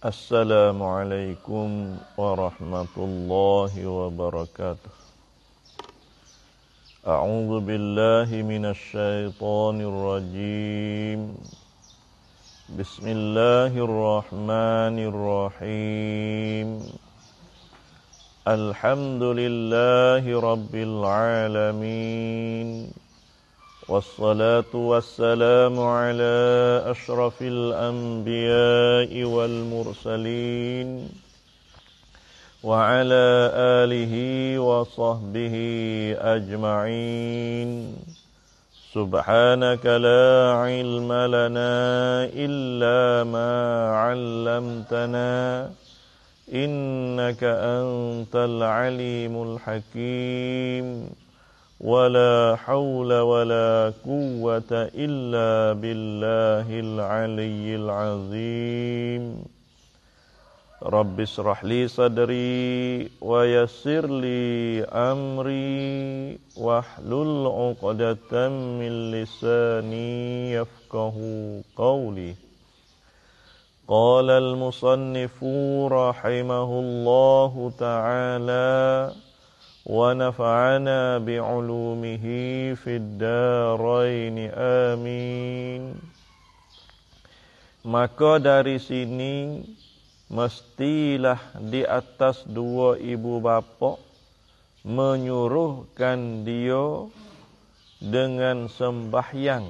Assalamualaikum warahmatullahi wabarakatuh. A'udzu billahi minasy syaithanir rajim. Bismillahirrahmanirrahim. Alhamdulillahirabbil alamin. والصلاة والسلام على أشرف الأنبياء والمرسلين وعلى آله وصحبه أجمعين سبحانك لا علم لنا إلا ما علمتنا إنك أنت العليم الحكيم ولا حول ولا قوة إلا بالله العلي العظيم رب اشرح لي صدري ويسر لي أمري واحلل عقدة من لساني يفقه قولي قال المصنف رحمه الله تعالى ونفعنا بعلومه في darain. Amin. Maka dari sini mestilah di atas dua ibu bapa menyuruhkan dia dengan sembahyang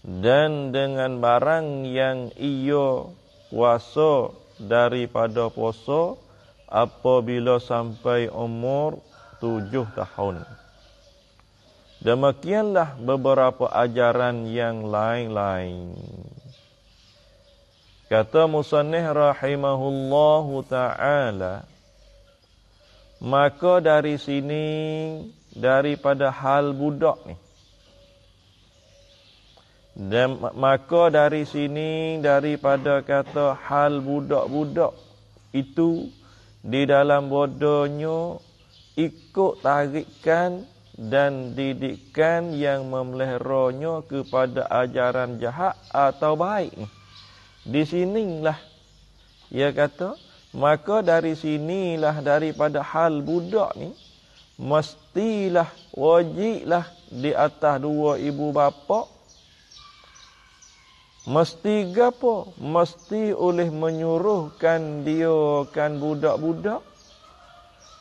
dan dengan barang yang ia kuasa daripada puasa apabila sampai umur tujuh tahun. Demikianlah beberapa ajaran yang lain-lain. Kata Musanih rahimahullahu ta'ala, Maka dari sini, daripada hal budak ni, dan maka dari sini daripada kata hal budak-budak itu di dalam bodohnya ikut tarikan dan didikan yang memeleronyo kepada ajaran jahat atau baik. Di sinilah ia kata, maka dari sinilah daripada hal budak ni mestilah wajiblah di atas dua ibu bapa Mesti gapo, Mesti oleh menyuruhkan dia kan budak-budak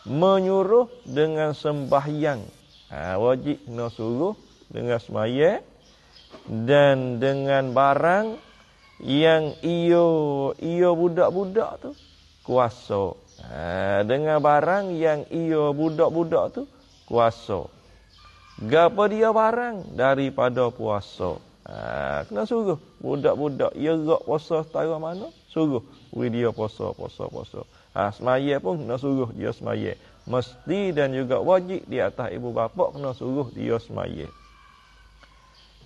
menyuruh dengan sembahyang. Ha, wajib nak suruh dengan semaya dan dengan barang yang iyo iyo budak-budak tu kuasa. Ha, dengan barang yang iyo budak-budak tu kuasa. gapo dia barang daripada puasa. Ha, kena suruh budak-budak ya yerak puasa setara mana suruh beri dia puasa puasa puasa ha, ah, semaya pun kena suruh dia semaya mesti dan juga wajib di atas ibu bapa kena suruh dia semaya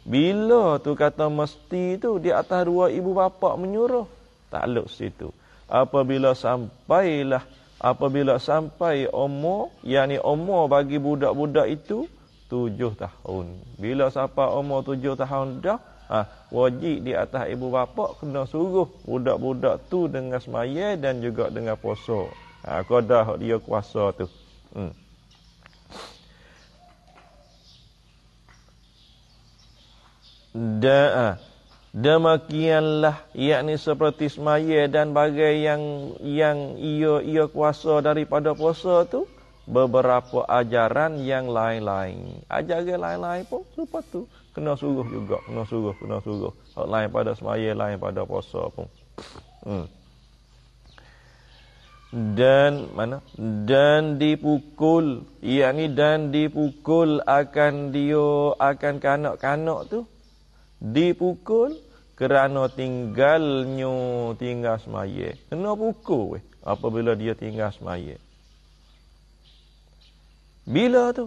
bila tu kata mesti tu di atas dua ibu bapa menyuruh tak luk situ apabila sampailah apabila sampai umur yakni umur bagi budak-budak itu tujuh tahun. Bila siapa umur tujuh tahun dah, ha, wajib di atas ibu bapa kena suruh budak-budak tu dengan semaya dan juga dengan poso. Ha, kau dah dia kuasa tu. Hmm. Da'a. Ha, Demikianlah yakni seperti semaya dan bagai yang yang ia ia kuasa daripada poso tu beberapa ajaran yang lain-lain. Ajaran lain-lain pun serupa tu. Kena suruh juga, kena suruh, kena suruh. Lain pada semaya, lain pada puasa pun. Hmm. Dan mana? Dan dipukul, yakni dan dipukul akan dia akan kanak-kanak tu dipukul kerana tinggalnya tinggal semaya. Kena pukul weh apabila dia tinggal semaya. Bila tu?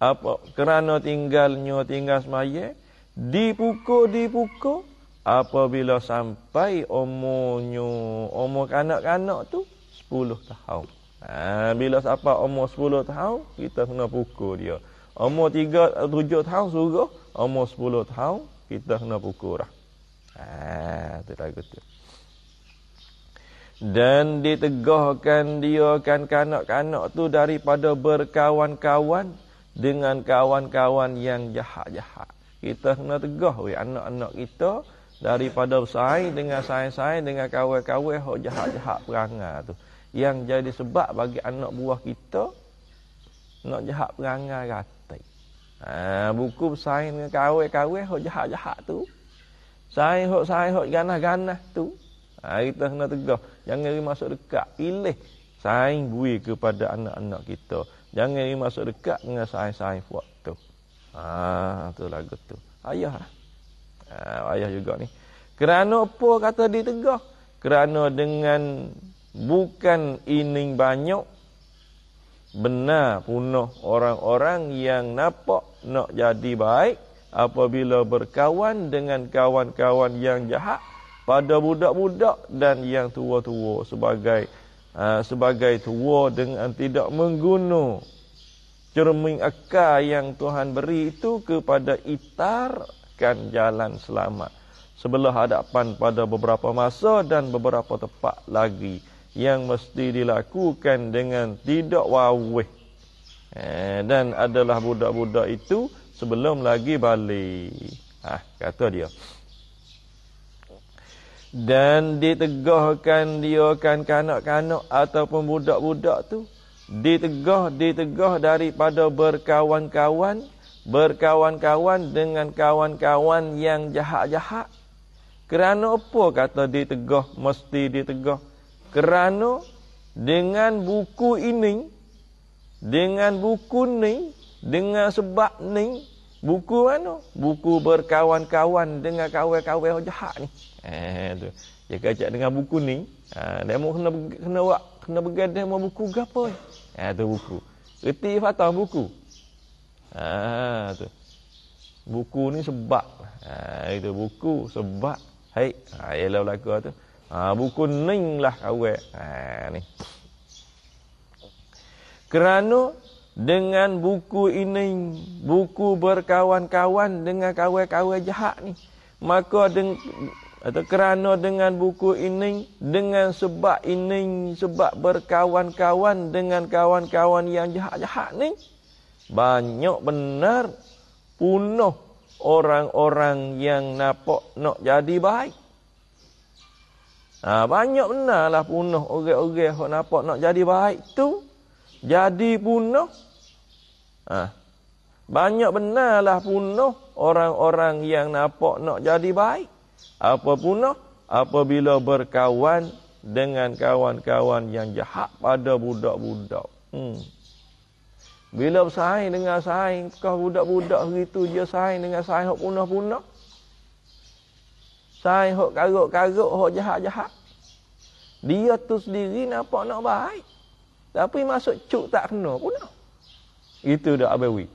Apa kerana tinggalnya tinggal semaya dipukul dipukul apabila sampai umurnya umur kanak-kanak tu 10 tahun. Ha, bila siapa umur 10 tahun kita kena pukul dia. Umur 3 7 tahun suruh, umur 10 tahun kita kena pukul dah. Ha, tu lagu tu dan ditegahkan dia kan kanak-kanak tu daripada berkawan-kawan dengan kawan-kawan yang jahat-jahat. Kita kena tegah we anak-anak kita daripada bersaing dengan saing-saing dengan kawan-kawan hok jahat-jahat perangai tu. Yang jadi sebab bagi anak buah kita nak jahat perangai kata. Ha, buku bersaing dengan kawan-kawan hok jahat-jahat tu. Saing hok saing hok ganah-ganah tu. Ha, kita kena tegah. Jangan dia masuk dekat. Pilih saing bui kepada anak-anak kita. Jangan dia masuk dekat dengan saing-saing waktu. Ha, tu lagu tu. Ayah lah. Ha, ayah juga ni. Kerana apa kata dia tegah? Kerana dengan bukan ini banyak. Benar punah orang-orang yang nampak nak jadi baik. Apabila berkawan dengan kawan-kawan yang jahat pada budak-budak dan yang tua-tua sebagai uh, sebagai tua dengan tidak mengguna cermin akal yang Tuhan beri itu kepada itarkan jalan selamat sebelah hadapan pada beberapa masa dan beberapa tempat lagi yang mesti dilakukan dengan tidak wawih eh, dan adalah budak-budak itu sebelum lagi balik. Ah, kata dia dan ditegahkan dia akan kanak-kanak ataupun budak-budak tu ditegah ditegah daripada berkawan-kawan berkawan-kawan dengan kawan-kawan yang jahat-jahat kerana apa kata ditegah mesti ditegah kerana dengan buku ini dengan buku ni dengan sebab ni Buku mana? Buku berkawan-kawan dengan kawan-kawan jahat ni. Eh tu. Dia kacak dengan buku ni, ha, dia mau kena kena wak, kena bergadah mau buku gapo? Eh ha, tu buku. Reti fatah buku. Ha tu. Buku ni sebab. Ha itu buku sebab. Hai, ha ialah belaka tu. Ha buku ninglah kawan. Ha ni. Kerana dengan buku ini buku berkawan-kawan dengan kawan-kawan jahat ni maka deng, atau kerana dengan buku ini dengan sebab ini sebab berkawan-kawan dengan kawan-kawan yang jahat-jahat ni banyak benar punah orang-orang yang nampak nak jadi baik ha, banyak benarlah punah orang-orang yang nampak nak jadi baik tu jadi punah ha. banyak benarlah punah orang-orang yang nampak nak jadi baik apa punah apabila berkawan dengan kawan-kawan yang jahat pada budak-budak hmm. bila bersaing dengan saing kau budak-budak begitu je saing dengan saing hok punah-punah saing hok karuk-karuk hok jahat-jahat dia tu sendiri nampak nak baik tapi masuk cuk tak kena punah. Itu dah abawi.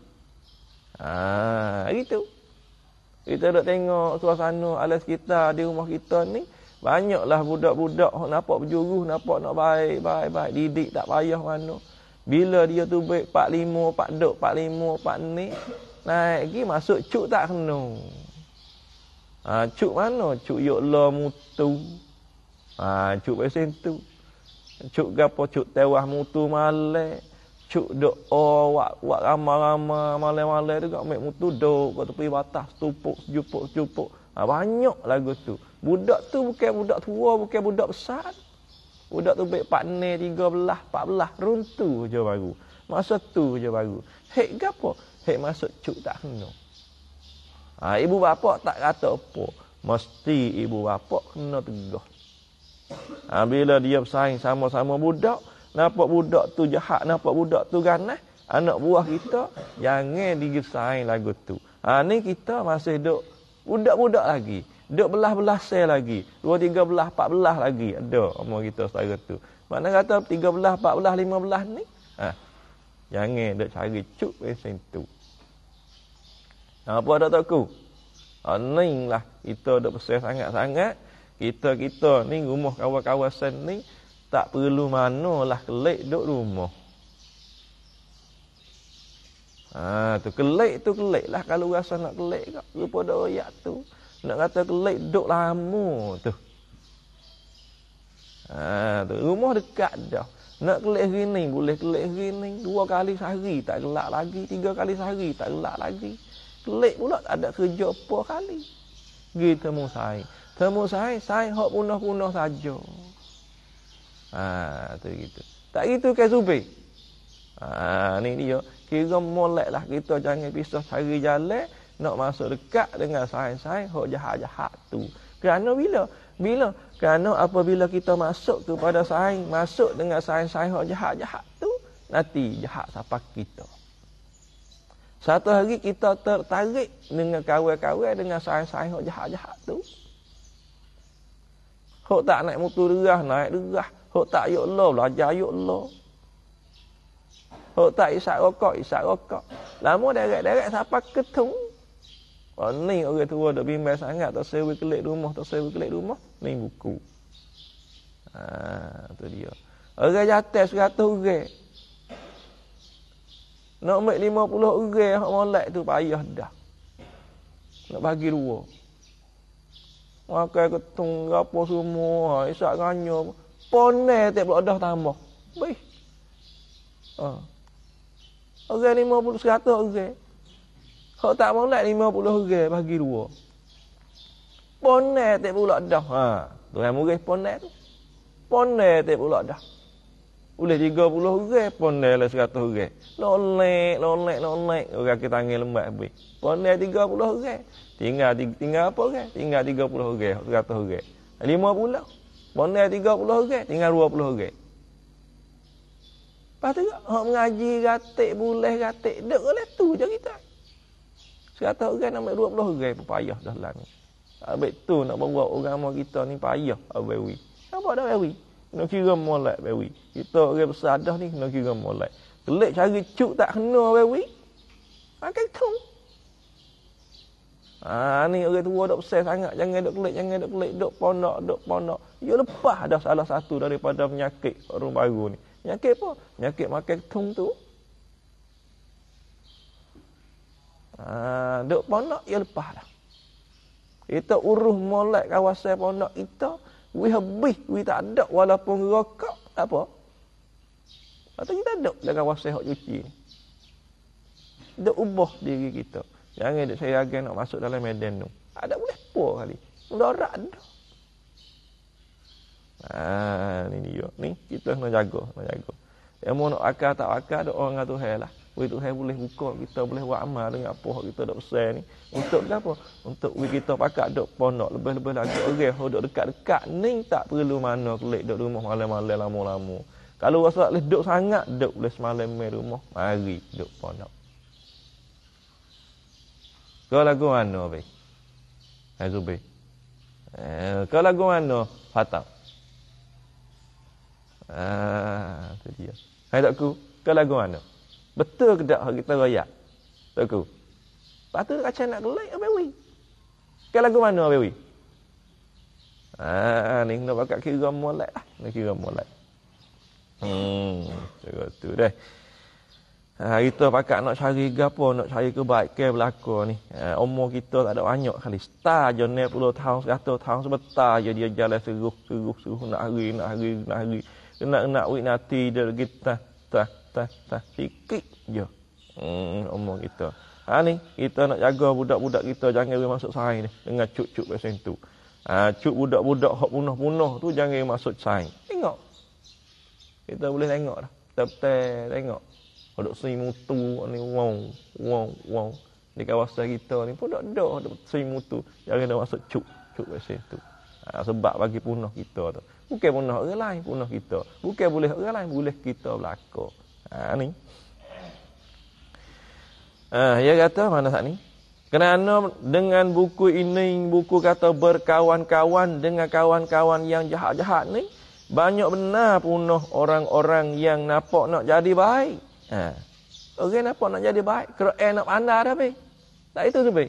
Ha, ah, itu. Kita duk tengok suasana alas kita di rumah kita ni banyaklah budak-budak nampak berjuruh, nampak nak baik-baik-baik, didik tak payah mana. Bila dia tu baik pak limo, pak ni naik lagi masuk cuk tak kena. Ah, cuk mana? Cuk yok la mutu. Ah, cuk pesen tu cuk gapo cuk tewah mutu male cuk doa oh, wak wak rama-rama male-male tu gak mek mutu do kat tepi batas tupuk jupuk jupuk ha, banyak lagu tu budak tu bukan budak tua bukan budak besar budak tu baik partner tiga belah empat belah runtu je baru masa tu je baru hek gapo hek masuk cuk tak kena ha, ibu bapa tak kata apa mesti ibu bapa kena tegah Ha, bila dia bersaing sama-sama budak, nampak budak tu jahat, nampak budak tu ganas, anak buah kita jangan digesain lagu tu. Ha, ni kita masih duk budak-budak lagi. Duk belah-belah sel lagi. Dua, tiga belah, empat belah lagi. Ada umur kita setara tu. Mana kata tiga belah, empat belah, lima belah ni? Ha, jangan duk cari cuk pesen tu. Apa ada tak ku? Ha, ni lah kita duk pesen sangat-sangat. Kita-kita ni rumah kawasan-kawasan ni tak perlu manalah kelik duduk rumah. Ah ha, tu kelik tu kelik lah kalau rasa nak kelik kak. Rupa doyak tu. Nak kata kelik duduk lama tu. Ah ha, tu rumah dekat dah. Nak kelik hari boleh kelik hari Dua kali sehari tak gelak lagi. Tiga kali sehari tak gelak lagi. Kelik pula tak ada kerja apa kali. Gitu mu saya. Temu saya, saya hok punoh-punoh saja. Ah, tu gitu. Tak itu ke supe. Ah, ha, ni dia. Kira molek lah kita jangan pisah cari jale. nak masuk dekat dengan saya-saya hok jahat-jahat tu. Kerana bila? Bila? Kerana apabila kita masuk kepada saya, masuk dengan saya-saya hok jahat-jahat tu, nanti jahat siapa kita. Satu hari kita tertarik dengan kawan-kawan dengan saya-saya hok jahat-jahat tu. hộ hộ hộ tạ tạ tạ một là giá xã có Hok tak naik motor derah, naik derah. Hok tak ya Allah, belajar ya Allah. Hok tak isap rokok, isap rokok. Lama derek-derek siapa ketung. Oh, ni orang tua dah bimbang sangat tak sewa kelik rumah, tak sewa kelik rumah. Ni buku. Ha, tu dia. Orang jatuh seratus orang. Nak ambil lima lệ orang, à, bà molek tu payah dah. Nak bagi dua. Makan ketung ke apa semua. Ha, isak kanya. Ponai tiap pulak dah tambah. Baik. Ha. Orang lima puluh seratus orang. Kalau tak mulai lima puluh orang bagi dua. Ponai tiap pulak dah. Ha. Tuan murid ponai tu. Ponai tiap pulak dah. Boleh tiga puluh orang. Ponai lah seratus orang. Lolek, lolek, lolek. Orang kita tangan lembat. Ponai tiga puluh orang. Tinggal tinggal apa kan? Tinggal 30 orang, 100 orang. 5 pulau. Bondai 30 orang, tinggal 20 orang. Lepas tu, orang mengaji, ratik, boleh, ratik. Duk oleh tu je kita. 100 orang ambil 20 orang, payah dah lah ni. Habis tu nak bawa orang mau kita ni payah. Abewi. Apa dah abewi? Kena kira mulai abewi. Kita orang besar dah ni kena kira mulai? Kelip cari cuk tak kena abewi. Akan tu? Ah ni orang tua dok besar sangat jangan dok kelik jangan dok kelik dok pondok dok ponok. Yo lepas dah salah satu daripada penyakit orang baru ni. Penyakit apa? Penyakit makan ketung tu. Ah dok pondok yo lepas dah. Kita urus molek kawasan pondok kita we habis we tak ada walaupun rokok apa. Atau kita dok dengan kawasan hak cuci dok Dia ubah diri kita. Jangan ada saya agak nak masuk dalam medan tu. Ada boleh apa kali. Mendorak tu. Haa, ah, ni dia. Ni, kita nak jaga, nak jaga. Yang mau nak akal tak akal, ada orang tu hai lah. Wih tu boleh buka, kita boleh buat amal dengan apa kita dok besar ni. Untuk apa? Untuk wih kita pakat dok ponok lebih-lebih lagi. Okey, oh, dok dekat-dekat ni tak perlu mana klik dok rumah malam-malam lama-lama. Kalau rasa boleh duduk sangat, duduk boleh semalam di rumah, mari duduk ponok. Kau lagu mana be? Aku be. Eh, Kala gua mana fatah? Ah, tu dia. Hai tak Kau lagu mana? Betul ke dak kita raya? Tak ku. Patut kaca nak gelai abe we. Kala gua mana abe we? Ah, ni nak bakak kira molek lah. Nak kira molek. Hmm, cakap tu dah. Ha, kita pakat nak cari gapo nak cari kebaikan berlaku ni. Ha, umur kita tak ada banyak kali. Star je ni puluh tahun, satu tahun sebentar je dia jalan seruh, seruh, seruh. Nak hari, nak hari, nak hari. Nak, nak, wik nanti dia lagi ta, ta, ta, tah. Sikit je. Hmm, umur kita. Ha ni, kita nak jaga budak-budak kita jangan boleh masuk sain ni. Dengan cuk-cuk macam tu. Ha, cuk budak-budak yang punah-punah tu jangan masuk sain. Tengok. Kita boleh tengok dah. Tepat tengok. Ada sui mutu ni wong wong wong di kawasan kita ni pun tak ada ada sui mutu yang ada masuk cuk cuk ke situ. Ha, sebab bagi punah kita tu. Bukan punah orang lain punah kita. Bukan boleh orang lain boleh kita belaka. Ah, ha ni. Ah, ha, ya kata mana sat ni? Kerana dengan buku ini buku kata berkawan-kawan dengan kawan-kawan yang jahat-jahat ni banyak benar punah orang-orang yang nampak nak jadi baik. Ha. Orang apa nak jadi baik? Quran nak anda dah be. Tak itu tu be.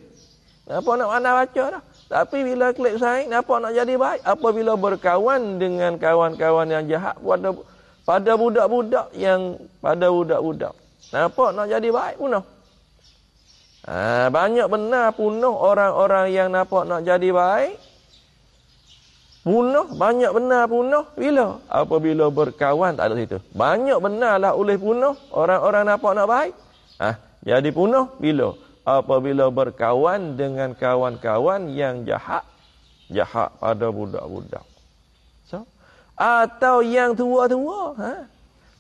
Apa nak anda baca dah. Tapi bila klik saing, apa nak jadi baik? Apabila berkawan dengan kawan-kawan yang jahat pada pada budak-budak yang pada budak-budak. Apa nak jadi baik punah? Ha, banyak benar punah orang-orang yang nampak nak jadi baik Punah, banyak benar punah. Bila? Apabila berkawan, tak ada cerita. Banyak benarlah oleh punah. Orang-orang nampak nak baik. Ah, ha, Jadi punah, bila? Apabila berkawan dengan kawan-kawan yang jahat. Jahat pada budak-budak. So, atau yang tua-tua. Ha?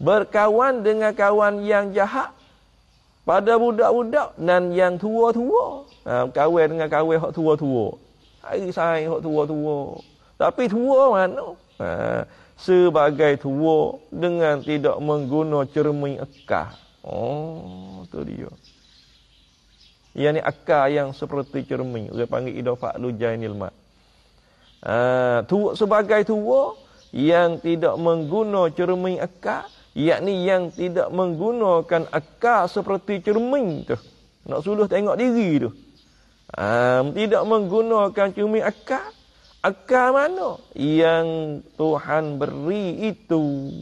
Berkawan dengan kawan yang jahat. Pada budak-budak dan yang tua-tua. Ha, kawan dengan kawan yang tua-tua. Hari saya tua-tua. Tapi tua mana? Ha, oh, eh, sebagai tua dengan tidak mengguna cermin akal. Oh, tu dia. Ia ni akal yang seperti cermin. Dia panggil idofak lujain ilmat. Ha, eh, tu, sebagai tua yang tidak mengguna cermin Ia ni yang tidak menggunakan akal seperti cermin tu. Nak suluh tengok diri tu. Ha, tidak menggunakan cermin akal. Akal mana yang Tuhan beri itu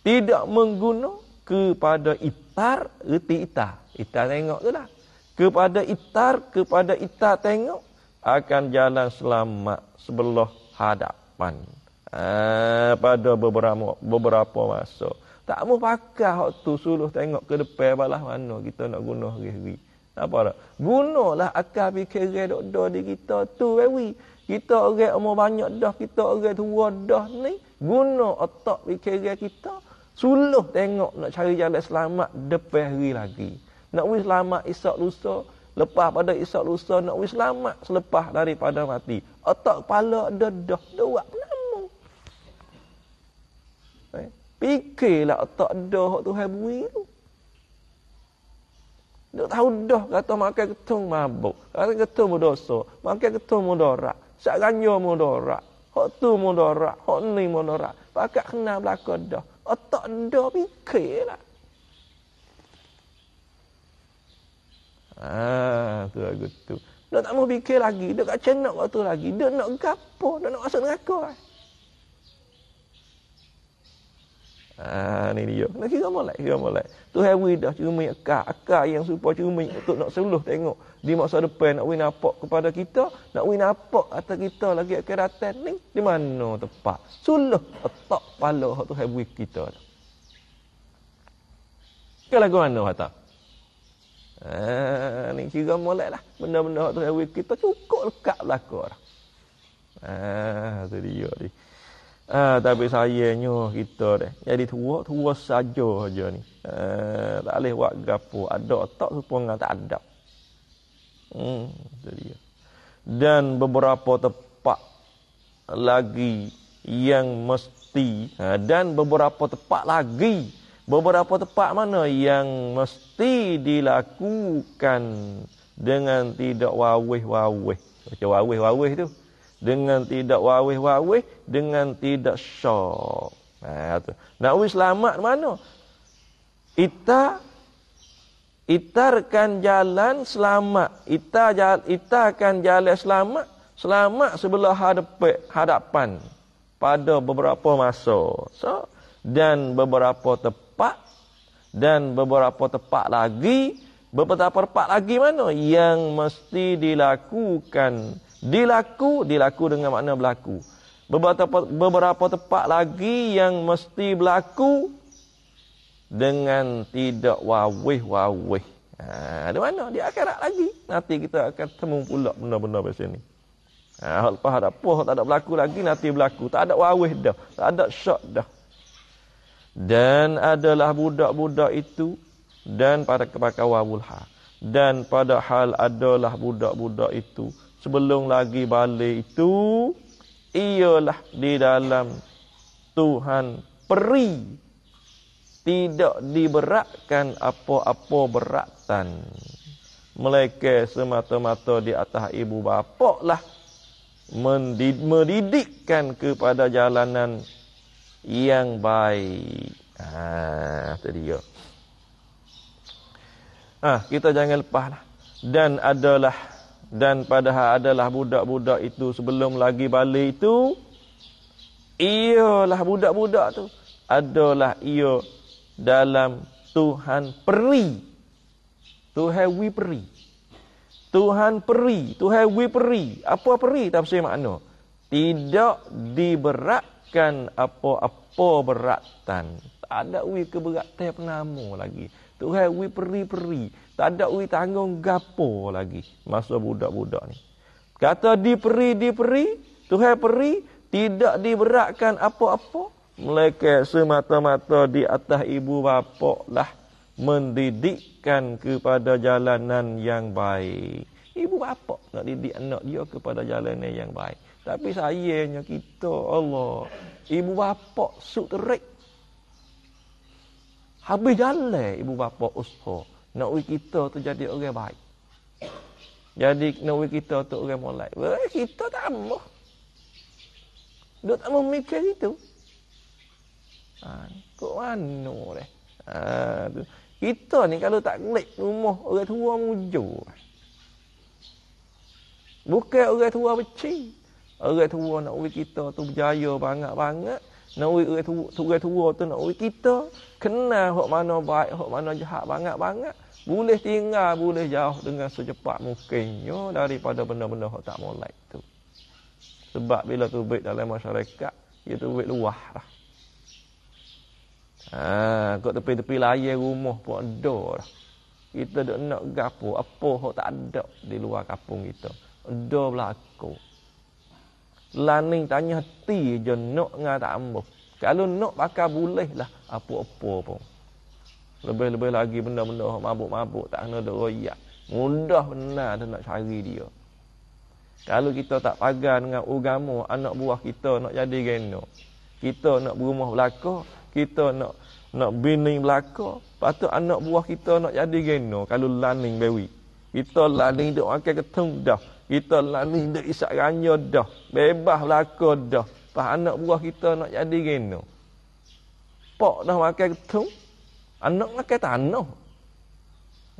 tidak mengguna kepada itar, erti itar. Itar tengok tu lah. Kepada itar, kepada itar tengok akan jalan selamat sebelah hadapan. Ha, pada beberapa beberapa masa. Tak mau pakai waktu suluh tengok ke depan balah mana kita nak guna hari-hari. Tak apa tak? Gunalah akal fikiran dok-dok di kita tu wewi. Eh, kita orang umur banyak dah, kita orang tua dah ni, guna otak fikiran kita suluh tengok nak cari jalan selamat depan hari lagi. Nak wis selamat esok lusa, lepas pada esok lusa nak wis selamat selepas daripada mati. Otak kepala dedah dua penamu. Eh, fikirlah otak dah tu habui tu. Dia tahu dah kata makan ketung mabuk. Kata ketung berdosa. Makan ketung mudarat. Sak ganja mudarat. Hak tu mudarat. Hak ni mudarat. Pakat kena belakang dah. Otak dah fikir lah. Ah, tu lagu tu. Dia tak mau fikir lagi. Dia kat cenok waktu lagi. Dia nak gapo. Dia nak masuk neraka. Eh. Ha ni dia. Kena kira molek, kira molek. Tu hai widah cuma akak, akak yang serupa cuma untuk nak seluruh tengok di masa depan nak win apa kepada kita, nak win apa atas kita lagi akan datang ni di mana tempat. Suluh tak pala hak tu hai kita. Ke lagu mana hata? Ha ah, ni kira molek lah. Benda-benda hak tu hai kita cukup lekat belaka. Ah, tu dia ni. Ah tapi saya nyuh kita deh. Jadi tua tua saja aja ni. Eh tak leh buat gapo. Ada tak supaya tak ada. Hmm dia. Dan beberapa tempat lagi yang mesti ha, dan beberapa tempat lagi beberapa tempat mana yang mesti dilakukan dengan tidak wawih-wawih. Macam wawih-wawih tu dengan tidak wawih-wawih, dengan tidak syok. Nah, ha, Nak wis selamat mana? Ita itarkan jalan selamat. Ita jal, itarkan jalan selamat, selamat sebelah hadapan, hadapan pada beberapa masa. So, dan beberapa tempat dan beberapa tempat lagi, beberapa tempat lagi mana yang mesti dilakukan Dilaku, dilaku dengan makna berlaku. Beberapa, beberapa tempat lagi yang mesti berlaku dengan tidak wawih-wawih. Ha, di mana? Di akhirat lagi. Nanti kita akan temu pula benda-benda di sini. Ha, lepas ada puh, tak ada berlaku lagi, nanti berlaku. Tak ada wawih dah. Tak ada syak dah. Dan adalah budak-budak itu dan pada kepakai wawulha. Dan padahal adalah budak-budak itu sebelum lagi balik itu ialah di dalam Tuhan peri tidak diberatkan apa-apa beratan mereka semata-mata di atas ibu bapa lah mendid mendidikkan kepada jalanan yang baik ah ha, tadi ya ah ha, kita jangan lepas lah. dan adalah dan padahal adalah budak-budak itu sebelum lagi balik itu Iyalah budak-budak tu Adalah ia dalam Tuhan peri Tuhan we peri Tuhan peri, Tuhan we peri Apa peri tafsir makna? Tidak diberatkan apa-apa beratan Tak ada we keberatan penama lagi Tuhan we peri-peri. Tak ada ui tanggung gapo lagi masa budak-budak ni. Kata di peri Tuhan peri tidak diberatkan apa-apa. Mereka semata-mata di atas ibu bapa lah mendidikkan kepada jalanan yang baik. Ibu bapa nak didik anak dia kepada jalanan yang baik. Tapi sayangnya kita Allah, ibu bapa suterik Habis jalan ibu bapa usaha. Nak ui kita tu jadi orang baik. Jadi nak ui kita tu orang mulai. Weh, kita tak mau. Dia tak mau mikir itu. Ha, kok mana dah? Ha, tu. Kita ni kalau tak klik rumah orang tua muncul. Bukan orang tua becik. Orang tua nak ui kita tu berjaya banget-banget. Nak ui turun-turun tu tu, nak ui kita kenal hok mana baik hok mana jahat banget-banget boleh tinggal boleh jauh dengan secepat mungkinnya daripada benda-benda hok tak molek tu. Sebab bila tu baik dalam masyarakat dia ya tu baik luah lah. Ha, kat tepi-tepi layar rumah pun ada lah. Kita dok nak gapo apa hok tak ada di luar kampung kita. Ada belakang. Lani tanya hati je nak dengan tak ambuh. Kalau nak pakai boleh lah apa-apa pun. Lebih-lebih lagi benda-benda mabuk-mabuk tak kena duk royak. Mudah benar dia nak cari dia. Kalau kita tak pagar dengan agama anak buah kita nak jadi gena. Kita nak berumah belaka, kita nak nak bini belaka, patut anak buah kita nak jadi gena kalau laning bewi. Kita laning duk makan ketung dah. Kita lah ni dah isak ganja dah. Bebas laka dah. Pas anak buah kita nak jadi gena. Pak dah makan ketung. Anak makan tanah.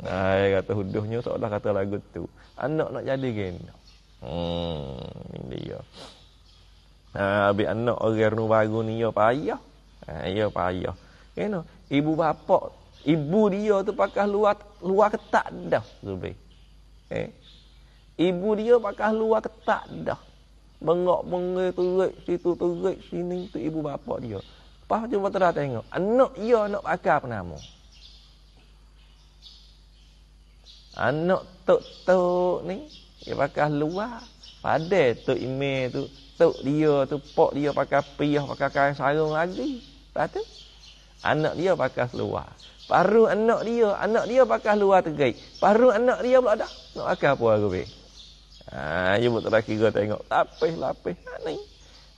Ay, kata hudusnya seolah kata lagu tu. Anak nak jadi gena. Hmm, ini dia. Ha, habis anak orang rumah baru ni, ya payah. Ha, ya payah. Kena, ibu bapak, ibu dia tu pakai luar, luar ketak dah. Zubi. Eh, Ibu dia pakai luar ketak dah. Bengok-bengok terik situ, terik sini. Itu ibu bapa dia. Lepas tu pun terah tengok. Anak dia nak pakai apa nama? Anak tok-tok ni. Dia pakai luar. Pada tu ime tu. Tok dia tu. Pok dia pakai piah. Pakai kain sarung lagi. Lepas tu. Anak dia pakai luar. Paru anak dia. Anak dia pakai luar tegik. Paru anak dia pula dah. Nak pakai apa aku pergi? Ha, pun tak ada kira tengok. Lapis, lapis. Ha, ni.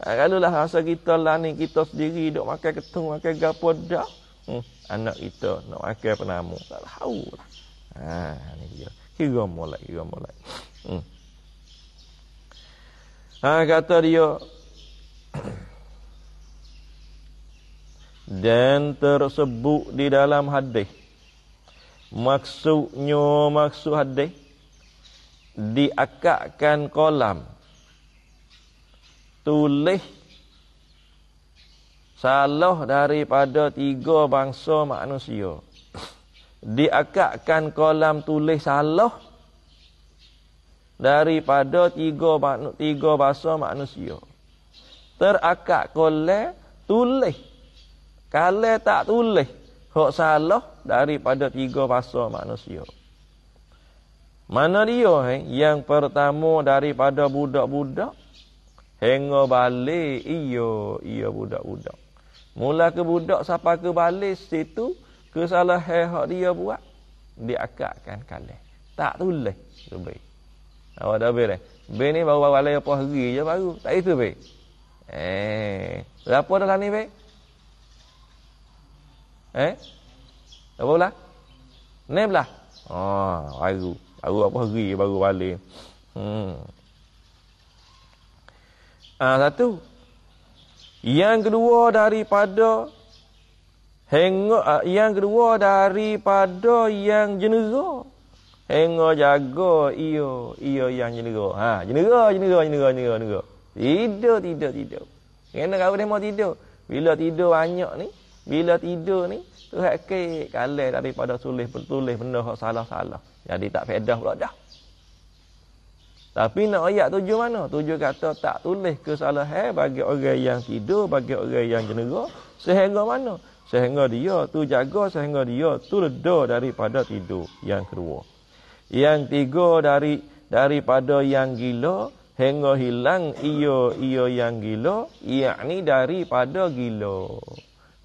Ha, kalau lah rasa kita lah ni, kita sendiri duduk makan ketung, makan gapa dah. Hmm, anak kita nak makan penamu. Tak tahu lah. Ha, ni dia. Kira mulai, kira mulai. Hmm. Ha, kata dia. Dan tersebut di dalam hadis. Maksudnya maksud hadis diakakkan kolam tulis salah daripada tiga bangsa manusia diakakkan kolam tulis salah daripada tiga manu, tiga bangsa manusia terakak kole tulis kalau tak tulis hok salah daripada tiga bangsa manusia mana dia eh? yang pertama daripada budak-budak? Hingga balik, iyo iyo budak-budak. Mula ke budak, siapa ke balik situ, kesalahan yang dia buat, diakakkan kali. Tak tulis, tu be. Awak dah beri, Be ni bawa balik apa hari je baru. Tak itu be. Eh, berapa dah lah ni be? Eh, berapa pula? Ni pula? Oh, ah, baru. Baru apa hari baru balik. Hmm. Ah ha, satu. Yang kedua daripada hengo ah, yang kedua daripada yang jenera. Hengo jaga ia ia yang jenera. Ha jenera jenera jenera jenera jenera. Tidur tidur tidur. Kena kau demo tidur. Bila tidur banyak ni, bila tidur ni Tuhan ke kalah daripada sulih bertulis benda salah-salah. Jadi tak faedah pula dah. Tapi nak ayat tuju mana? Tuju kata tak tulis kesalahan eh, bagi orang yang tidur, bagi orang yang jenera. Sehingga mana? Sehingga dia tu jaga, sehingga dia tu reda daripada tidur yang kedua. Yang tiga dari daripada yang gila, hingga hilang ia ia yang gila, yakni daripada gila.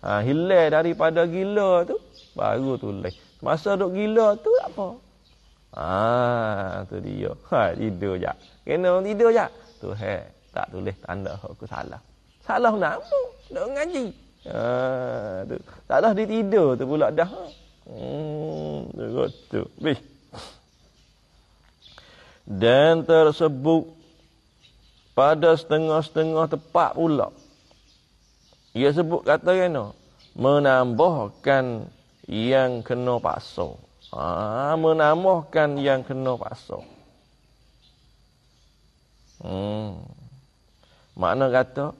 Ha, hilang daripada gila tu, baru tulis. Masa duk gila tu apa? Ah, tu dia. Ha, tidur jap. Kena orang tidur jap. Tu he, tak tulis tanda aku salah. Salah nama nak ngaji. Ah, tu. Salah dia tidur tu pula dah. Hmm, tu tu. Bih. Dan tersebut pada setengah-setengah tepat pula. Ia sebut kata kena menambahkan yang kena pasal. Ah, ha, menamahkan yang kena paksa. Hmm. Makna kata,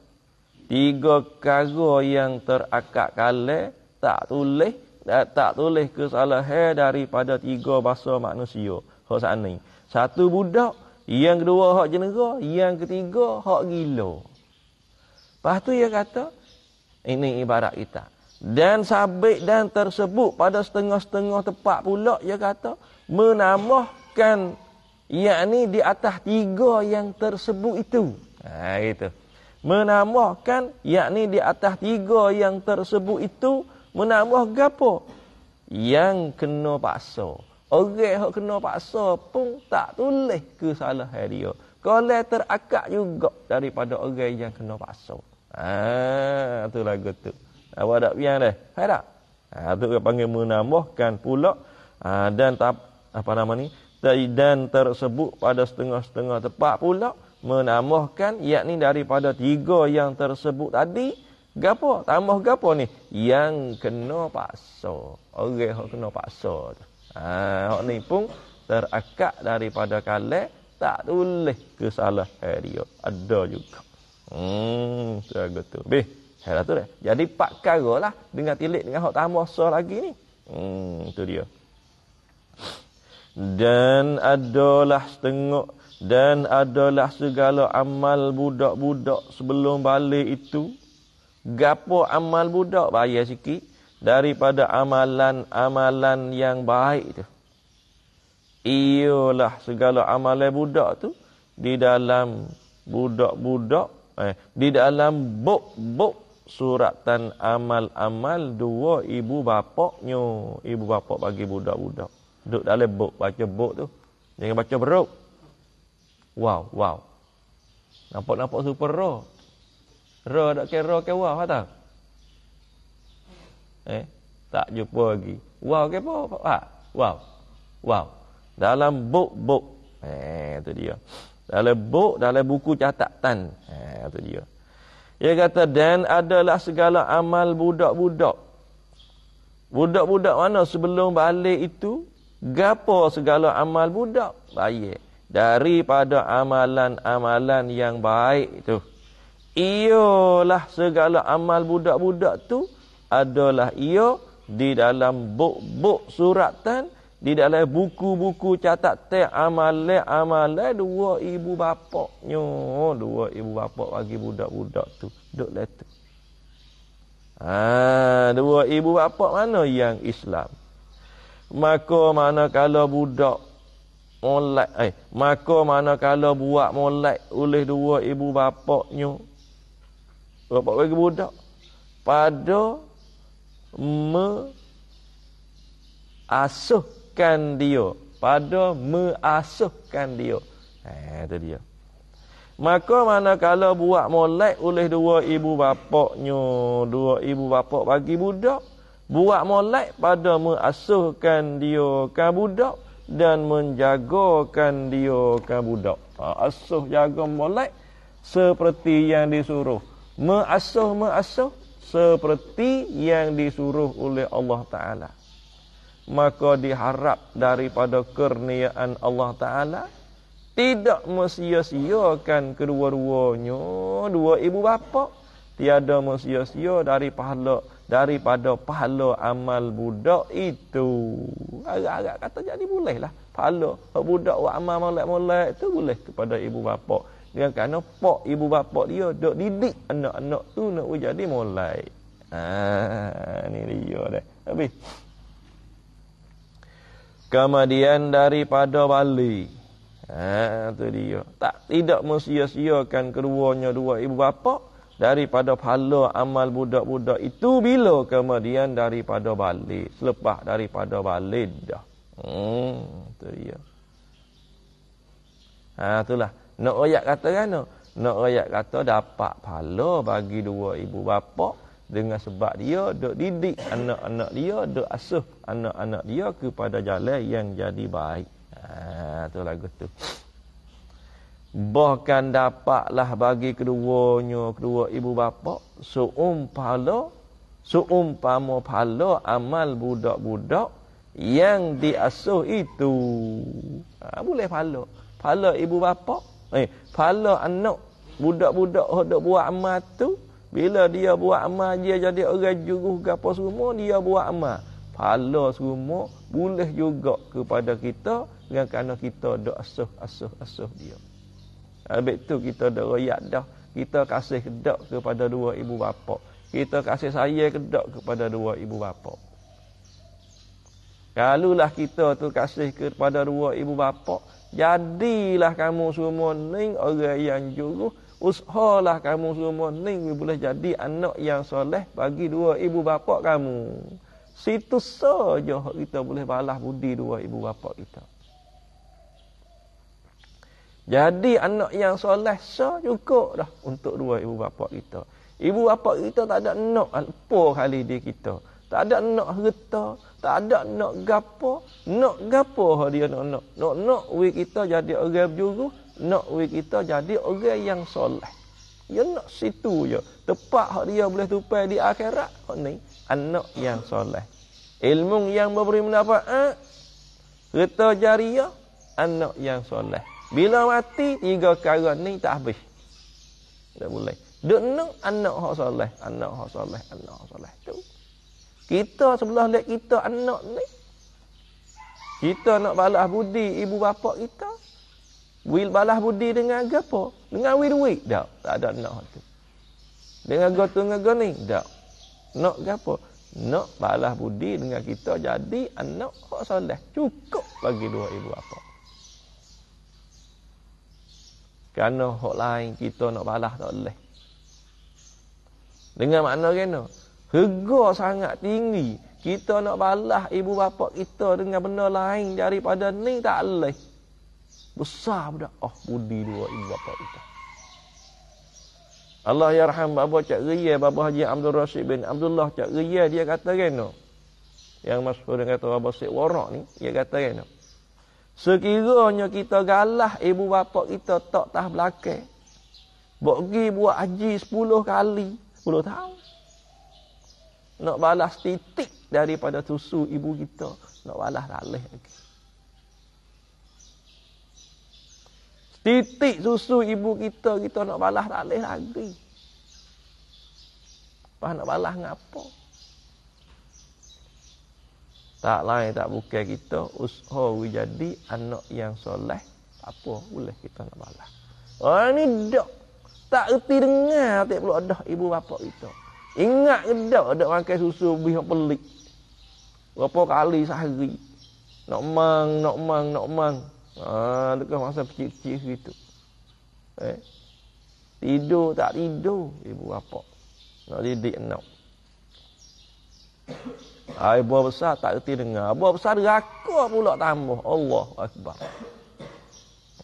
tiga kago yang terakak kale tak tulis tak, tak tulis kesalahan daripada tiga bahasa manusia hok sane satu budak yang kedua hok jenera yang ketiga hok gila Pastu tu dia kata ini ibarat kita dan sabit dan tersebut pada setengah-setengah tempat pula dia kata menamahkan yakni di atas tiga yang tersebut itu. Ha gitu. Menamahkan yakni di atas tiga yang tersebut itu menamah gapo? Yang kena paksa. Orang yang kena paksa pun tak tulis kesalahan dia. Kalau terakak juga daripada orang yang kena paksa. Ha itulah gitu. Tu. Awak tak piang dah. Faham tak? Ha, ah, itu dia panggil menambahkan pula ha, dan tap, apa nama ni? Dan tersebut pada setengah-setengah tepat pula menambahkan yakni daripada tiga yang tersebut tadi gapo tambah gapo ni yang kena paksa orang hok kena paksa tu ah, ha hok ni pun terakak daripada kale tak tulis kesalahan dia ada juga hmm tu agak tu be Hala tu dah. Jadi pak kara lah dengan tilik dengan hak tamu so lagi ni. Hmm, tu dia. Dan adalah setengah dan adalah segala amal budak-budak sebelum balik itu gapo amal budak bayar sikit daripada amalan-amalan yang baik tu. Iyalah segala amalan budak tu di dalam budak-budak eh di dalam bok-bok suratan amal-amal dua ibu bapaknya. Ibu bapak bagi budak-budak. Duduk dalam buk, baca buk tu. Jangan baca beruk. Wow, wow. Nampak-nampak super raw. Raw tak kira raw ke wow, tak? Eh, tak jumpa lagi. Wow ke apa, Pak Pak? Wow. Wow. Dalam buk-buk. Eh, tu dia. Dalam buk, dalam buku catatan. Eh, tu dia. Ia kata dan adalah segala amal budak-budak. Budak-budak mana sebelum balik itu gapo segala amal budak baik daripada amalan-amalan yang baik itu. Iyalah segala amal budak-budak tu adalah ia di dalam buk-buk suratan di dalam buku-buku catat te amale amale dua ibu bapaknya dua ibu bapak bagi budak-budak tu duk le lah tu ha dua ibu bapak mana yang Islam maka mana kalau budak molek eh maka mana kalau buat molek oleh dua ibu bapaknya bapak bagi budak pada me asuh mengasuhkan dia pada mengasuhkan dia eh tu dia maka manakala buat molek oleh dua ibu bapaknya dua ibu bapak bagi budak buat molek pada mengasuhkan dia ke budak dan menjagakan dia ke budak ah, asuh jaga molek seperti yang disuruh mengasuh mengasuh seperti yang disuruh oleh Allah taala maka diharap daripada kurniaan Allah Taala tidak mesia-siakan kedua-duanya dua ibu bapa tiada mesia-sia dari pahala daripada pahala amal budak itu agak-agak kata jadi boleh lah pahala budak wa amal molek-molek itu boleh kepada ibu bapa dia kerana pok ibu bapa dia dok didik anak-anak tu nak jadi mulai ah ni dia dah habis kemudian daripada Bali. Ah ha, tu dia. Tak tidak mensia-siakan keduanya dua ibu bapa daripada pahala amal budak-budak itu bila kemudian daripada Bali, selepas daripada Bali dah. Hmm tu dia. Ah ha, itulah. Nak ayat kata kan? Nak ayat kata dapat pahala bagi dua ibu bapa dengan sebab dia duk didik anak-anak dia duk asuh anak-anak dia kepada jalan yang jadi baik ah tu lagu tu bahkan dapatlah bagi keduanya kedua ibu bapa seumpala seumpama pahala amal budak-budak yang diasuh itu ha, boleh pahala pahala ibu bapa eh pahala anak budak-budak hendak buat amal tu bila dia buat amal dia jadi orang juguh gapo semua dia buat amal. Pahala semua boleh juga kepada kita dengan kerana kita dak asuh asuh asuh dia. Habis tu kita dak royak dah, kita kasih dak kepada dua ibu bapa. Kita kasih saya kedak kepada dua ibu bapa. Kalulah kita tu kasih kepada dua ibu bapa, jadilah kamu semua ni orang yang juguh Usahlah kamu semua ni boleh jadi anak yang soleh bagi dua ibu bapa kamu. Situ saja kita boleh balas budi dua ibu bapa kita. Jadi anak yang soleh so cukup dah untuk dua ibu bapa kita. Ibu bapa kita tak ada nak apa kali dia kita. Tak ada nak serta, tak ada nak gapo, nak gapo dia nak nak. Nak nak we kita jadi orang berjuru, nak we kita jadi orang yang soleh. Ya nak situ je. Tepat hak dia boleh tupai di akhirat hak ni anak yang soleh. Ilmu yang memberi manfaat eh? reta jariah anak yang soleh. Bila mati tiga perkara ni tak habis. Tak boleh. Dek nak anak hak soleh, anak hak soleh, anak hak soleh tu. Kita sebelah lihat kita anak ni. Kita nak balas budi ibu bapa kita. Wil balah budi dengan apa? Dengan wil-wil? Tak. Tak ada nak itu. Dengan gotu dengan ni? Tak. Nak apa? Nak balah budi dengan kita jadi anak hak soleh. Cukup bagi dua ibu bapa. Kerana hak lain kita nak balah tak boleh. Dengan makna kena? Hega sangat tinggi. Kita nak balas ibu bapa kita dengan benda lain daripada ni tak boleh. Besar budak. Oh, budi dua ibu bapa itu. Allah ya rahmat bapa cak riyah bapa Haji Abdul Rashid bin Abdullah cak riyah dia kata kan no. Yang masuk dengan kata bapa Syed Warak ni dia kata kan no. Sekiranya kita galah ibu bapa kita tak tah belakang. Bok pergi buat haji 10 kali, 10 tahun. Nak balas titik daripada susu ibu kita, nak balas lalih lagi. Titik susu ibu kita, kita nak balas tak boleh lagi. Lepas nak balas dengan apa? Tak lain, tak bukan kita. Usho jadi anak yang soleh. Apa boleh kita nak balas? Oh ni dok. Tak erti dengar. Tak perlu ada ibu bapa kita. Ingat ke dok. Dok makan susu lebih pelik. Berapa kali sehari. Nak mang, nak mang, nak mang. Nak mang. Ah, kan masa kecil-kecil gitu. Eh. Tidur tak tidur ibu bapa. Nak didik anak. Ah, ibu besar tak reti dengar. Ibu besar raka pula tambah. Allah akbar.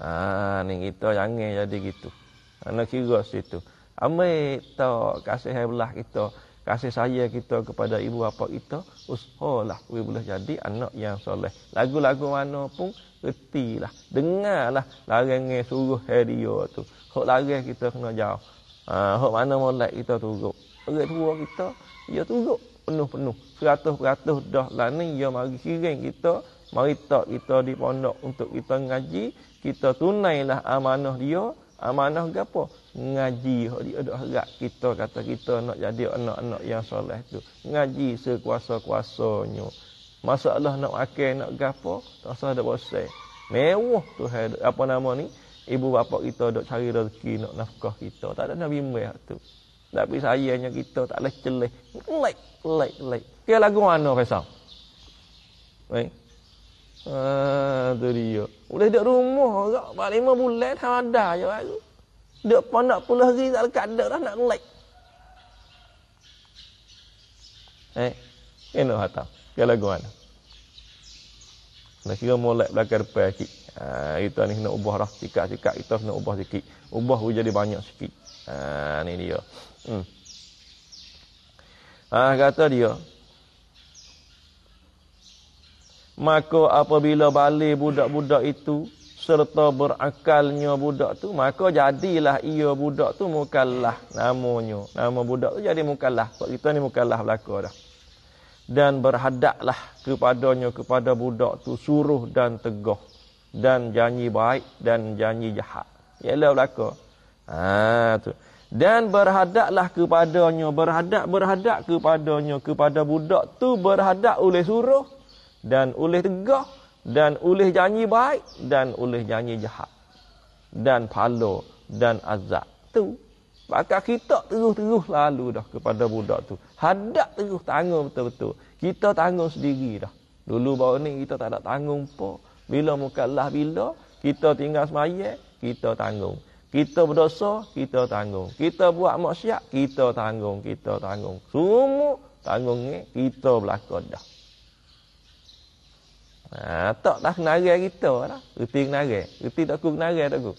Ah, ni kita jangan jadi gitu. Anak kira situ. Ambil tak kasih hai belah kita kasih sayang kita kepada ibu bapa kita usahlah we boleh jadi anak yang soleh lagu-lagu mana pun retilah dengarlah larang suruh hadiah tu hok larang kita kena jauh ha, hok mana molek kita turun orang tua kita dia turun penuh-penuh 100% dah lah ni dia mari kiring kita mari tak kita di pondok untuk kita ngaji kita tunailah amanah dia Amanah ke apa? Ngaji harap kita kata kita nak jadi anak-anak yang soleh tu. Ngaji sekuasa-kuasanya. Masalah nak akal nak gapo, tak usah dak bosai. Mewah tu apa nama ni? Ibu bapa kita dak cari rezeki nak nafkah kita. Tak ada nabi bimbang tu. Tapi sayangnya kita tak leh celih. Like, like, like. Dia lagu mana Faisal? Baik. Right? Ah, tu dia. Boleh dekat rumah agak. Pak lima bulan tak ada je baru. Duduk pondok puluh hari tak lekat duduk dah nak naik. Eh. Kena hatam. Kena lagu mana. Nak kira mulai belakang depan sikit. Ha, kita ni nak ubah lah. Sikap-sikap kita nak ubah sikit. Ubah pun jadi banyak sikit. Ha, ni dia. Hmm. Ha, kata dia. Maka apabila balik budak-budak itu serta berakalnya budak tu maka jadilah ia budak tu mukallah namanya nama budak tu jadi mukallah sebab kita ni mukallah belaka dah dan berhadaplah kepadanya kepada budak tu suruh dan tegah dan janji baik dan janji jahat ialah belaka ha tu dan berhadaklah kepadanya berhadap berhadak kepadanya kepada budak tu berhadak oleh suruh dan oleh tegah dan oleh janji baik dan oleh janji jahat dan palo dan azab tu maka kita terus-terus lalu dah kepada budak tu hadap terus tanggung betul-betul kita tanggung sendiri dah dulu baru ni kita tak ada tanggung apa bila mukallah bila kita tinggal semayat kita tanggung kita berdosa kita tanggung kita buat maksiat kita tanggung kita tanggung semua tanggungnya kita belakang dah Ha, tak dah kenarai kita lah. Reti kenarai. Reti tak ku kenarai tak ku.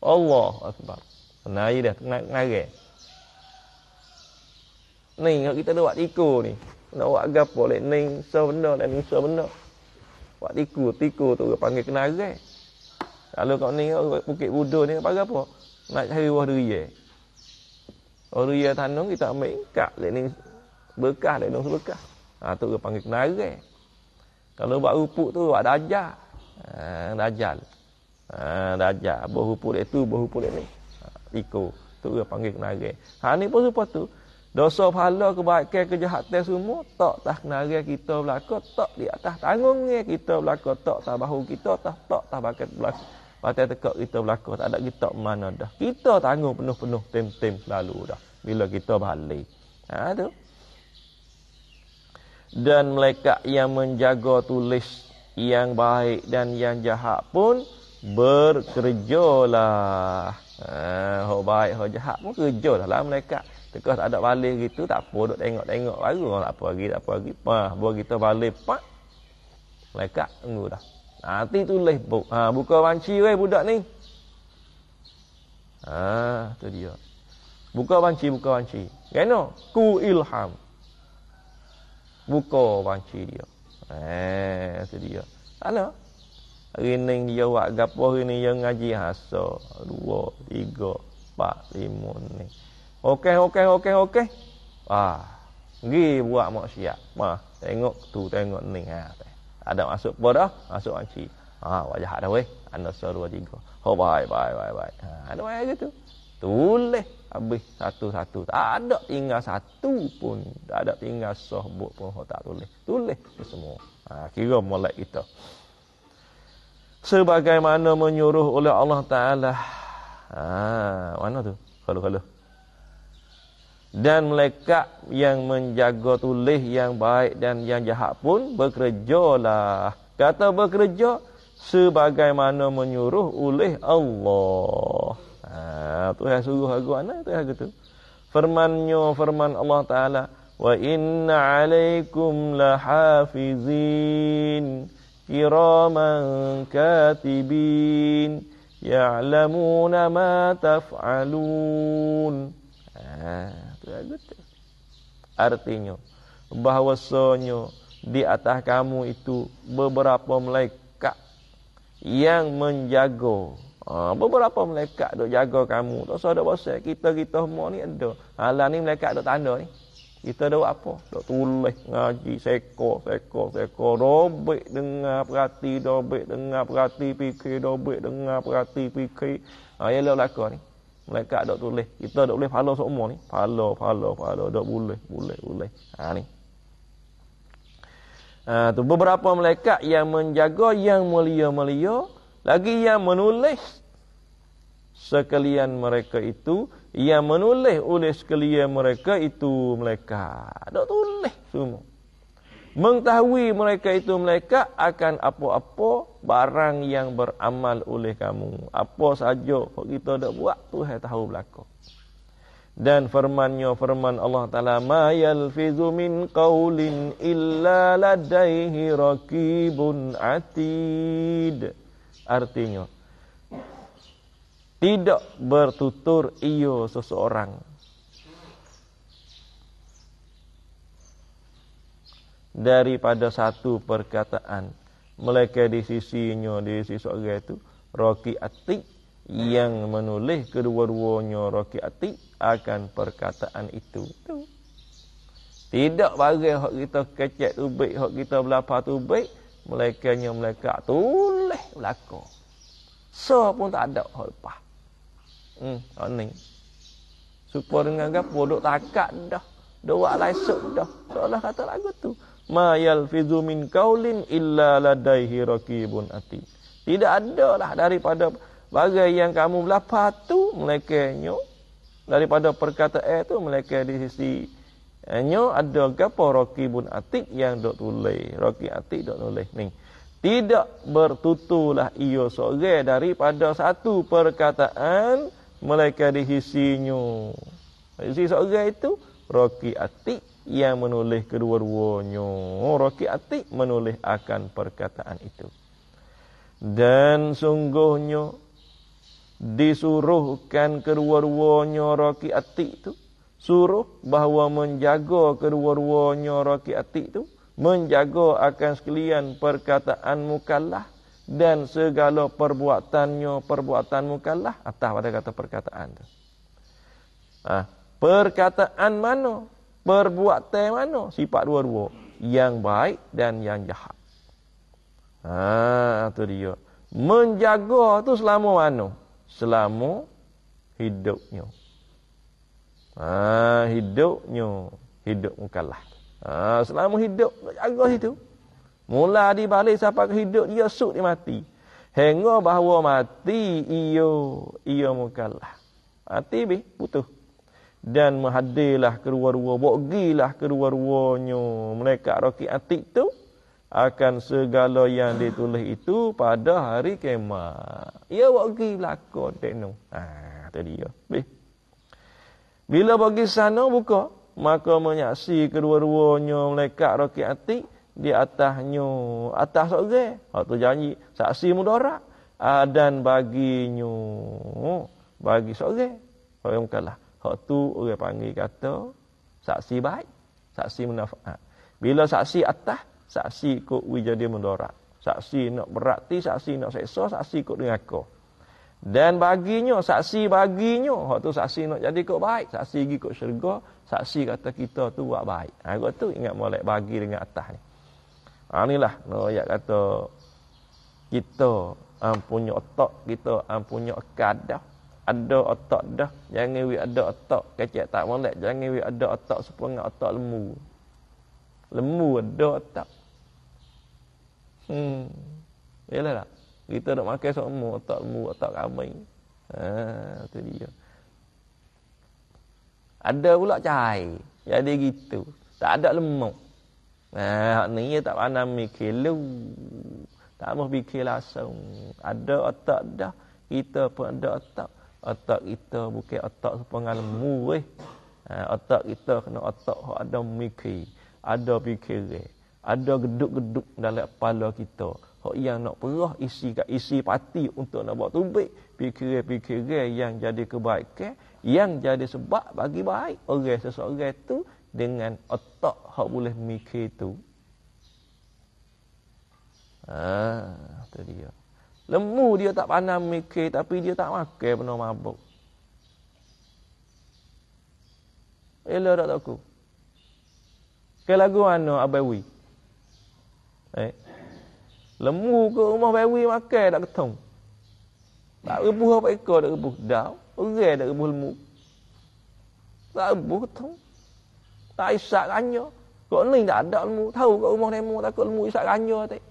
Allah Akbar. Kenarai dah kenarai. Ni kita ada buat tiku ni. Nak buat agapa oleh ni. So benda dan ni so benda. Buat tiku. Tiku tu dia panggil kenarai. Kalau kau ni bukit budur ni apa apa? Nak cari wah duri je. Wah duri tanung kita ambil ingkat. Lek ni berkah. Lek ni berkah. Ha, tu dia panggil kenarai. Kalau buat rupuk tu, buat dajjal. Ha, dajjal. Ha, dajjal. Buat rupuk dia tu, buat rupuk dia ni. Ha, iko. Tu dia panggil kenari. Ha, ni pun rupuk tu. Dosa pahala kebaikan kejahatan semua, tak tak kenari kita berlaku, tak di atas tanggungnya kita berlaku, tak tak bahu kita, tak tak tak bakat berlaku. Patah tekak kita berlaku, tak ada kita mana dah. Kita tanggung penuh-penuh tim-tim lalu dah. Bila kita balik. Ha, tu dan mereka yang menjaga tulis yang baik dan yang jahat pun bekerjalah. Ha, baik hok jahat pun kerjalah lah malaikat. Tekas ada balik gitu tak apa duk tengok-tengok baru orang tak apa lagi tak apa lagi. Pa, buat kita balik pak? Mereka tunggu dah. Nanti tulis bu. ha, buka banci wei budak ni. Ha tu dia. Buka banci buka banci. Kenapa? Ku ilham. Buka banci eh, dia. Eh, tu dia. Alah. Hari ni dia buat gapo hari ni dia ngaji hasa. Dua, tiga, empat, lima ni. Okey, okey, okey, okey. Wah. Pergi buat maksiat. Mah, tengok tu, tengok ni. Ha. Ada masuk apa dah? Masuk banci. Ha, buat jahat dah weh. Anda suruh dua, tiga. Oh, baik, baik, baik, baik. Ha, ada macam gitu. Tulis habis satu-satu. Tak ada tinggal satu pun. Tak ada tinggal sahabat pun tak tulis. Tulis tu semua. Ha, kira mulai kita. Sebagaimana menyuruh oleh Allah Ta'ala. Ha, mana tu? Kalau kalau. Dan mereka yang menjaga tulis yang baik dan yang jahat pun bekerjalah. Kata bekerja sebagaimana menyuruh oleh Allah. Ah, Tuhan suruh aku anak Tuhan gitu. Firmannya firman Allah Ta'ala Wa inna alaikum hafizin Kiraman katibin Ya'lamuna ma taf'alun Tuhan ah, gitu. Artinya bahwasanya di atas kamu itu beberapa malaikat yang menjaga Ha, beberapa malaikat duk jaga kamu. Tak usah duk bosan. Kita-kita semua ni ada. Alam ni malaikat duk tanda ni. Kita duk apa? Duk tulis, ngaji, seko, seko, seko. Dobek dengar perhati, dobek dengar perhati, fikir, dobek dengar perhati, fikir. Ha, ya lelaka ni. Mereka tak boleh. Kita tak boleh pahala semua ni. Pahala, pahala, pahala. Tak boleh, boleh, boleh. Ha, ni. Ha, tu beberapa malaikat yang menjaga yang mulia-mulia lagi yang menulis sekalian mereka itu, yang menulis oleh sekalian mereka itu mereka. ada tulis semua. Mengetahui mereka itu mereka akan apa-apa barang yang beramal oleh kamu. Apa saja kita ada buat, Tuhan tahu belakang. Dan firmannya firman Allah Ta'ala Ma yalfizu min qawlin illa ladaihi rakibun atid artinya tidak bertutur iyo seseorang daripada satu perkataan meleke di sisinya di sisi orang itu roki atik yang menulis kedua-duanya roki atik akan perkataan itu tidak bagai hak kita kecek tu baik hak kita belapa tu baik Melekanya meleka tulis belaka. So pun tak ada hal lepas. Hmm, hak ni. Supaya dengan gapo duk takat dah. Dah buat lesok dah. Seolah kata lagu tu. Ma yalfizu min kaulin illa ladaihi rakibun ati. Tidak ada lah daripada bagai yang kamu lapar tu melekanya. Daripada perkataan eh, tu melekanya di sisi hanya ada gapo roki bun atik yang dok tulis. Roki atik dok tulis ni. Tidak bertutulah iyo soge daripada satu perkataan mereka dihisinya. Isi soge itu roki atik yang menulis kedua-duanya. Roki atik menulis akan perkataan itu. Dan sungguhnya disuruhkan kedua-duanya roki atik itu suruh bahawa menjaga kedua-duanya atik tu menjaga akan sekalian perkataan mukallah dan segala perbuatannya perbuatan mukallah atas pada kata perkataan tu ha, perkataan mana perbuatan mana sifat dua-dua yang baik dan yang jahat ha tu dia menjaga tu selama mana selama hidupnya ha, hidupnya hidup mukallah. Ha, selama hidup jaga situ. Mula di balik siapa ke hidup dia sud dia mati. Hingga bahawa mati iyo iyo mukallah. Mati be putus. Dan menghadirlah kedua-dua, bogilah kedua-duanya mereka roki atik tu akan segala yang ditulis itu pada hari kiamat. Ia bagi belakang tekno. Ah, ha, tadi ya. Bih. Bila pergi sana buka, maka menyaksi kedua-duanya malaikat atik di atasnya, atas orang. Waktu janji, saksi mudarat. Dan baginya, bagi seorang. Orang bukan lah. Waktu orang panggil kata, saksi baik, saksi manfaat. Bila saksi atas, saksi ikut wujud dia Saksi nak berakti, saksi nak seksa, saksi ikut dengan kau. Dan baginya, saksi baginya. Hak tu saksi nak jadi kok baik. Saksi pergi kok syurga. Saksi kata kita tu buat baik. Ha, kok tu ingat molek bagi dengan atas ni. Ha, inilah. No, ya kata. Kita um, punya otak. Kita um, punya kadah. Ada otak dah. Jangan we ada otak. Kecik tak molek. Jangan we ada otak sepengah otak lemu. Lemu ada otak. Hmm. Yalah tak? Lah. Kita nak makan sama Otak mu, otak ramai Haa, tu dia Ada pula cair Jadi gitu Tak ada lemak Haa, ni tak pandang mikir Lu Tak mahu fikir langsung Ada otak dah Kita pun ada otak Otak kita bukan otak sepengal mu eh. Ha, otak kita kena otak ada mikir Ada fikir Ada geduk-geduk dalam kepala kita hok yang nak perah isi kat isi parti untuk nak buat tubik fikir-fikir yang jadi kebaikan yang jadi sebab bagi baik orang seseorang itu dengan otak hok boleh mikir itu. ah ha, tu dia lemu dia tak pandang mikir tapi dia tak makan benda mabuk Elok tak aku. Ke lagu mana Abai Wi? Eh, Lemu ke rumah bayi makan tak ketung. Tak rebuh apa ekor tak rebuh dau, orang tak rebuh lemu. Tak rebuh ketung. Tak isak ganyo. Kok ni tak ada lemu, tahu kat rumah nemu takut lemu isak ganyo tak.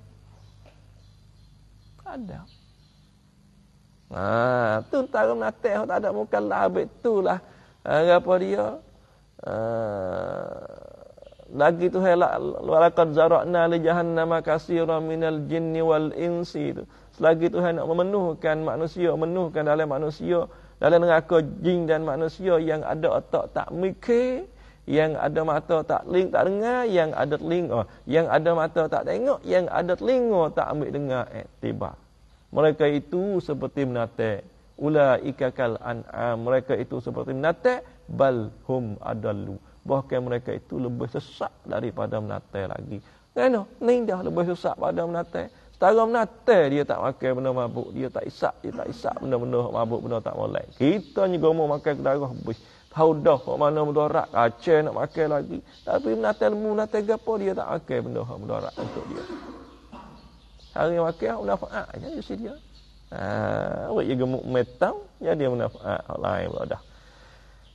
Tak ada. Ah, tu tak nak teh tak ada muka lah betul ha, lah. Apa dia? Ah, lagi tu hela walakad zarakna li jahannam kasira minal jinni wal insi tu selagi Tuhan nak memenuhkan manusia memenuhkan dalam manusia dalam neraka jin dan manusia yang ada otak tak mikir yang ada mata tak ling tak dengar yang ada telinga yang ada mata tak tengok yang ada telinga tak ambil dengar eh, tiba mereka itu seperti menate ulaika kal an'am mereka itu seperti menate balhum hum adallu bahkan mereka itu lebih sesak daripada menata lagi. Kenapa? Ni dah lebih sesak pada menata. Setara menata dia tak makan benda mabuk, dia tak isap, dia tak isap benda-benda mabuk, benda tak molek. Kita ni gomo makan kedarah habis. Tahu dah kok mana mudarat, kacau nak makan lagi. Tapi menata lemu, menata gapo dia tak makan benda hak mudarat untuk dia. Hari yang makan hak manfaat aja dia sedia. Ha, awak dia gemuk metang, ya dia manfaat hak lain pula dah.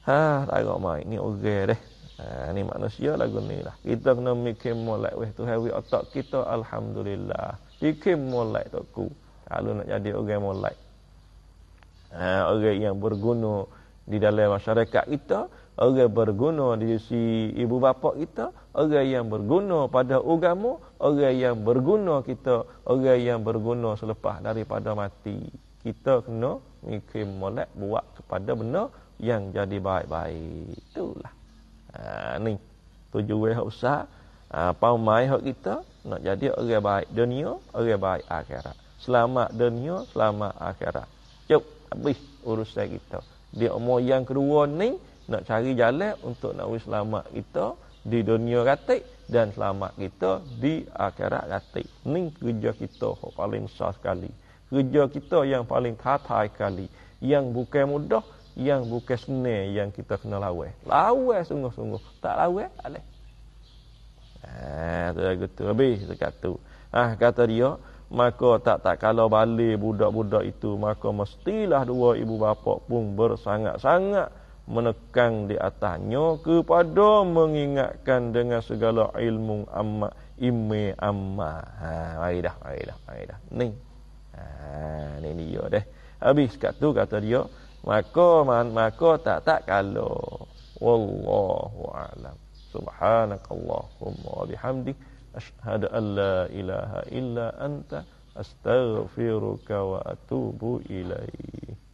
Ha, tak ada main ni orang okay, deh. Ha, ni manusia lagu ni lah. Kita kena mikir mulai weh tu hewi otak kita Alhamdulillah. Mikir mulai tu ku. Kalau nak jadi orang mulai. Ha, orang yang berguna di dalam masyarakat kita. Orang berguna di sisi ibu bapa kita. Orang yang berguna pada ugamu Orang yang berguna kita. Orang yang berguna selepas daripada mati. Kita kena mikir mulai buat kepada benar yang jadi baik-baik. Itulah ha, ni tujuan hak usah ha, pau mai hak kita nak jadi orang baik dunia orang baik akhirat selamat dunia selamat akhirat cukup habis urusan kita di umur yang kedua ni nak cari jalan untuk nak wis selamat kita di dunia ratik dan selamat kita di akhirat ratik ni kerja kita paling susah sekali kerja kita yang paling tatai kali yang bukan mudah yang bukan sunnah yang kita kena lawan. Lawan sungguh-sungguh. Tak lawan tak boleh. Ah, tu lagu tu habis dekat tu. Ah, kata dia, maka tak tak kalau balik budak-budak itu, maka mestilah dua ibu bapa pun bersangat-sangat menekang di atasnya kepada mengingatkan dengan segala ilmu amma ime amma. Ha, mari dah, mari dah, mari dah. Ni. Ha, ni dia deh. Habis kat tu kata dia, maka man, maka tak tak kalau wallahu alam subhanakallahumma wa bihamdik ashhadu an la ilaha illa anta astaghfiruka wa atubu ilaihi